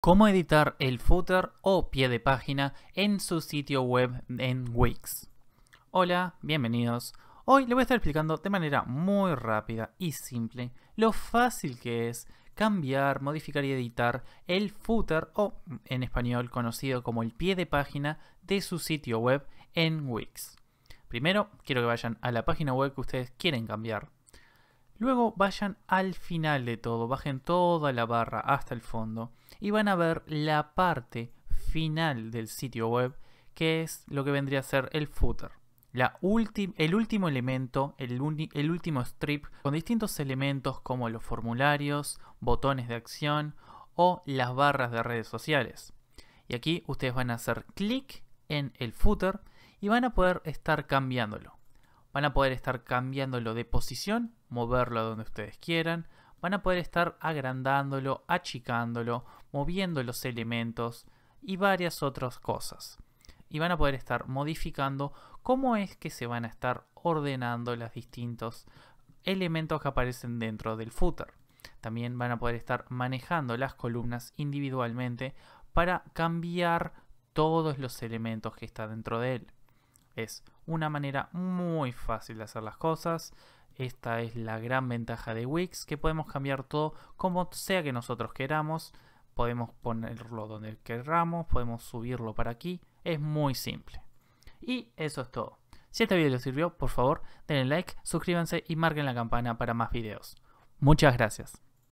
cómo editar el footer o pie de página en su sitio web en Wix. Hola, bienvenidos. Hoy les voy a estar explicando de manera muy rápida y simple lo fácil que es cambiar, modificar y editar el footer o en español conocido como el pie de página de su sitio web en Wix. Primero, quiero que vayan a la página web que ustedes quieren cambiar. Luego vayan al final de todo, bajen toda la barra hasta el fondo y van a ver la parte final del sitio web que es lo que vendría a ser el footer. el último elemento, el, el último strip con distintos elementos como los formularios, botones de acción o las barras de redes sociales. Y aquí ustedes van a hacer clic en el footer y van a poder estar cambiándolo. Van a poder estar cambiándolo de posición, moverlo a donde ustedes quieran. Van a poder estar agrandándolo, achicándolo, moviendo los elementos y varias otras cosas. Y van a poder estar modificando cómo es que se van a estar ordenando los distintos elementos que aparecen dentro del footer. También van a poder estar manejando las columnas individualmente para cambiar todos los elementos que están dentro de él. Es una manera muy fácil de hacer las cosas. Esta es la gran ventaja de Wix, que podemos cambiar todo como sea que nosotros queramos. Podemos ponerlo donde queramos, podemos subirlo para aquí. Es muy simple. Y eso es todo. Si este video les sirvió, por favor, denle like, suscríbanse y marquen la campana para más videos. Muchas gracias.